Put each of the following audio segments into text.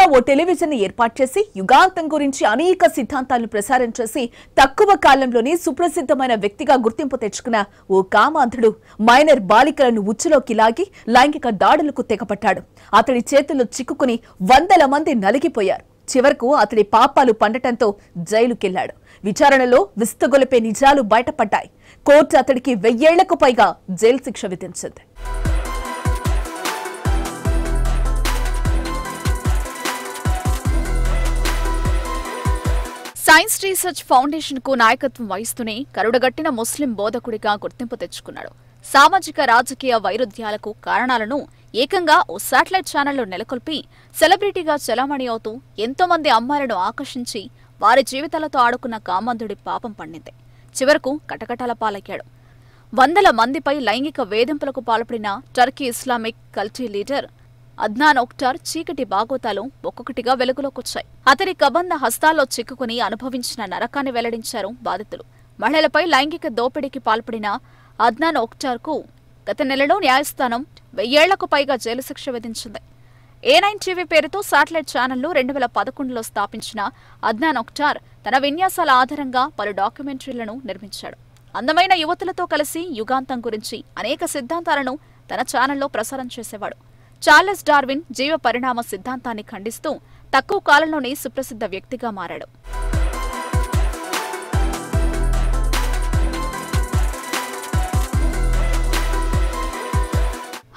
స్వయంగా ఓ టెలివిజన్ ఏర్పాటు చేసి యుగాంతం గురించి అనేక సిద్ధాంతాలు ప్రసారం చేసి తక్కువ కాలంలోనే సుప్రసిద్ధమైన వ్యక్తిగా గుర్తింపు తెచ్చుకున్న ఓ కామాంధుడు మైనర్ బాలికలను ఉచ్చులోకి లాగి లైంగిక దాడులకు తెగపట్టాడు అతడి చేతుల్లో చిక్కుకుని వందల మంది నలిగిపోయారు చివరకు అతడి పాపాలు పండటంతో జైలుకెళ్లాడు విచారణలో విస్తగొలిపే నిజాలు బయటపడ్డాయి కోర్టు అతడికి వెయ్యేళ్లకు పైగా జైలు శిక్ష విధించింది సైన్స్ రీసెర్చ్ ఫౌండేషన్ కు నాయకత్వం వహిస్తూనే కరుడగట్టిన ముస్లిం బోధకుడిగా గుర్తింపు తెచ్చుకున్నాడు సామాజిక రాజకీయ వైరుధ్యాలకు కారణాలను ఏకంగా ఓ శాటిలైట్ ఛానల్లో నెలకొల్పి సెలబ్రిటీగా చలామణి అవుతూ ఎంతో మంది అమ్మాయిలను ఆకర్షించి వారి జీవితాలతో ఆడుకున్న కామంధుడి పాపం పండింది చివరకు కటకటాల పాలయ్యాడు వందల మందిపై లైంగిక వేధింపులకు పాల్పడిన Turkey Islamic cult leader Adnan Oktar చీకటి బాగోతాలు ఒక్కొక్కటిగా వెలుగులోకొచ్చాయి అతని కబంద హస్తాల్లో చిక్కుకుని అనుభవించిన నరకాన్ని వెల్లడించారు బాధితులు మహిళలపై లైంగిక దోపిడీకి పాల్పడిన అద్నాన్ ఒక్టార్కు గత నెలలో న్యాయస్థానం వెయ్యేళ్లకు పైగా జైలు శిక్ష విధించింది ఏ నైన్ టీవీ పేరుతో శాటిలైట్ ఛానల్ను రెండు వేల పదకొండులో స్థాపించిన అద్నాన్ ఒక్టార్ తన విన్యాసాల ఆధారంగా పలు డాక్యుమెంటరీలను నిర్మించాడు అందమైన యువతులతో కలిసి యుగాంతం గురించి అనేక సిద్ధాంతాలను తన ఛానల్లో ప్రసారం చేసేవాడు చార్లెస్ డార్విన్ జీవ పరిణామ సిద్ధాంతాన్ని ఖండిస్తూ తక్కువ కాలంలోనే సుప్రసిద్ధ వ్యక్తిగా మారాడు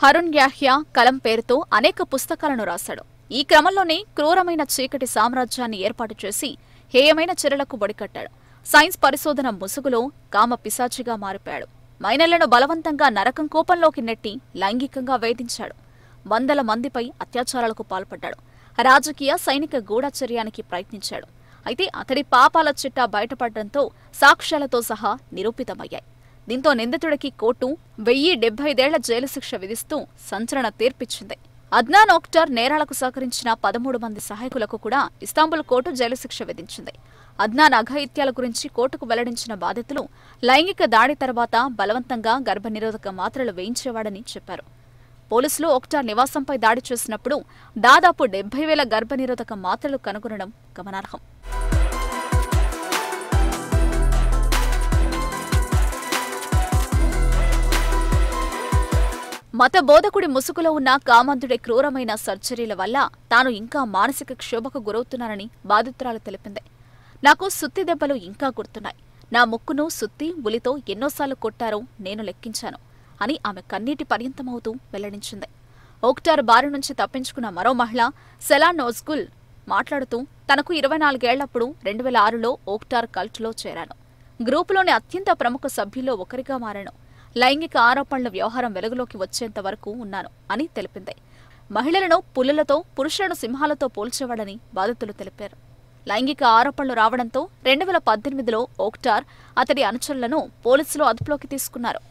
హరుణ్ యాహ్యా కలం పేరుతో అనేక పుస్తకాలను రాశాడు ఈ క్రమంలోనే క్రూరమైన చీకటి సామ్రాజ్యాన్ని ఏర్పాటు చేసి హేయమైన చెరలకు బడికట్టాడు సైన్స్ పరిశోధన ముసుగులో కామ పిశాచిగా మారిపాడు మైనర్లను బలవంతంగా నరకం కోపంలోకి నెట్టి లైంగికంగా వేధించాడు వందల మందిపై అత్యాచారాలకు పాల్పడ్డాడు రాజకీయ సైనిక గూఢచర్యానికి ప్రయత్నించాడు అయితే అతడి పాపాల చిట్టా బయటపడటంతో సాక్ష్యాలతో సహా నిరూపితమయ్యాయి దీంతో నిందితుడికి కోర్టు వెయ్యి డెబ్బైదేళ్ల జైలు శిక్ష విధిస్తూ సంచలన తీర్పిచ్చింది అద్నాన్ ఓక్టర్ నేరాలకు సహకరించిన పదమూడు మంది సహాయకులకు కూడా ఇస్తాంబుల్ కోర్టు జైలు శిక్ష విధించింది అద్నాన్ అఘహిత్యాల గురించి కోర్టుకు వెల్లడించిన బాధితులు లైంగిక దాడి తర్వాత బలవంతంగా గర్భనిరోధక మాత్రలు వేయించేవాడని చెప్పారు పోలీసులు ఒకటా నివాసంపై దాడి చేసినప్పుడు దాదాపు డెబ్బై వేల గర్భనిరోధక మాత్రలు కనుగొనడం గమనార్హం మత బోధకుడి ముసుగులో ఉన్న కామంతుడి క్రూరమైన సర్జరీల వల్ల తాను ఇంకా మానసిక క్షోభకు గురవుతున్నానని బాధితురాలు తెలిపింది నాకు సుత్తి దెబ్బలు ఇంకా గుర్తున్నాయి నా ముక్కును సుత్తి ఉలితో ఎన్నోసార్లు కొట్టారో నేను లెక్కించాను అని ఆమె కన్నీటి పర్యంతమవుతూ వెల్లడించింది ఓక్టార్ బారి నుంచి తప్పించుకున్న మరో మహిళ సెలా నోజ్గుల్ మాట్లాడుతూ తనకు ఇరవై నాలుగేళ్లప్పుడు రెండు వేల ఆరులో ఓక్టార్ కల్ట్లో చేరాను గ్రూపులోని అత్యంత ప్రముఖ సభ్యుల్లో ఒకరిగా మారాను లైంగిక ఆరోపణల వ్యవహారం వెలుగులోకి వచ్చేంత వరకు ఉన్నాను అని తెలిపింది మహిళలను పులులతో పురుషులను సింహాలతో పోల్చేవాడని బాధితులు తెలిపారు లైంగిక ఆరోపణలు రావడంతో రెండు వేల పద్దెనిమిదిలో ఓక్టార్ అతడి అనుచరులను పోలీసులు అదుపులోకి తీసుకున్నారు